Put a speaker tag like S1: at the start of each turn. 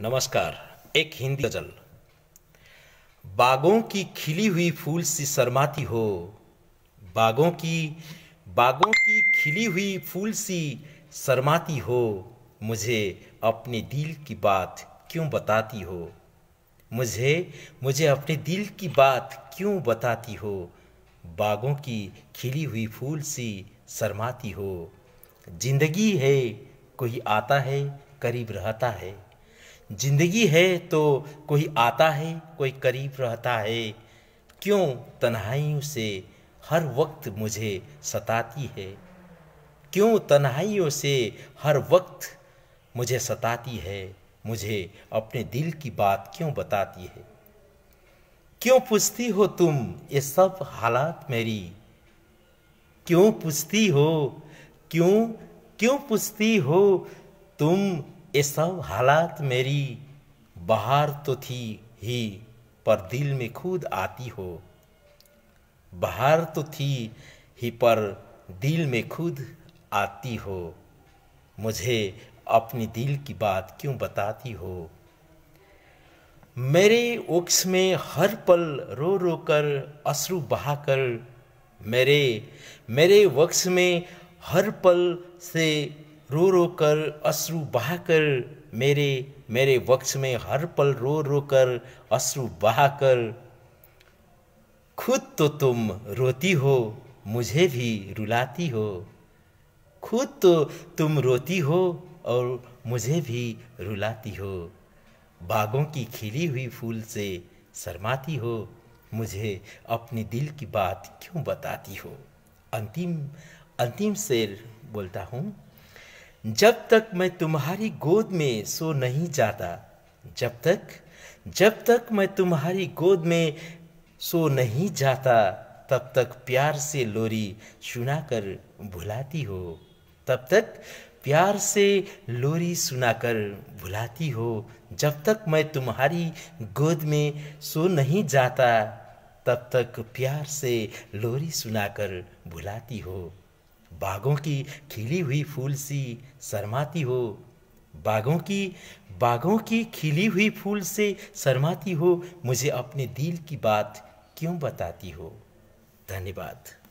S1: नमस्कार एक हिंदी गजल बागों की खिली हुई फूल सी शर्माती हो बागों की बागों की खिली हुई फूल सी शर्माती हो मुझे अपने दिल की बात क्यों बताती हो मुझे मुझे अपने दिल की बात क्यों बताती हो बागों की खिली हुई फूल सी शर्माती हो जिंदगी है कोई आता है करीब रहता है जिंदगी है तो कोई आता है कोई करीब रहता है क्यों तन्हाइयों से हर वक्त मुझे सताती है क्यों तन्हाइयों से हर वक्त मुझे सताती है मुझे अपने दिल की बात क्यों बताती है क्यों पूछती हो तुम ये सब हालात मेरी क्यों पूछती हो क्यों क्यों पूछती हो तुम ये सब हालात मेरी बाहर तो थी ही पर दिल में खुद आती हो बाहर तो थी ही पर दिल में खुद आती हो मुझे अपनी दिल की बात क्यों बताती हो मेरे ओक्स में हर पल रो रो कर अश्रु बहाकर मेरे मेरे वक्स में हर पल से रो रो कर अश्रु बहा कर मेरे मेरे वक्ष में हर पल रो रो कर अश्रु बहा कर खुद तो तुम रोती हो मुझे भी रुलाती हो खुद तो तुम रोती हो और मुझे भी रुलाती हो बागों की खिली हुई फूल से शर्माती हो मुझे अपने दिल की बात क्यों बताती हो अंतिम अंतिम शेर बोलता हूँ जब तक मैं तुम्हारी गोद में सो नहीं जाता जब तक जब तक मैं तुम्हारी गोद में सो नहीं जाता तब तक प्यार से लोरी सुनाकर भुलाती हो तब तक प्यार से लोरी सुनाकर भुलाती हो जब तक मैं तुम्हारी गोद में सो नहीं जाता तब तक प्यार से लोरी सुनाकर भुलाती हो बागों की खिली हुई फूल सी शरमाती हो बागों की बागों की खिली हुई फूल से शरमाती हो मुझे अपने दिल की बात क्यों बताती हो धन्यवाद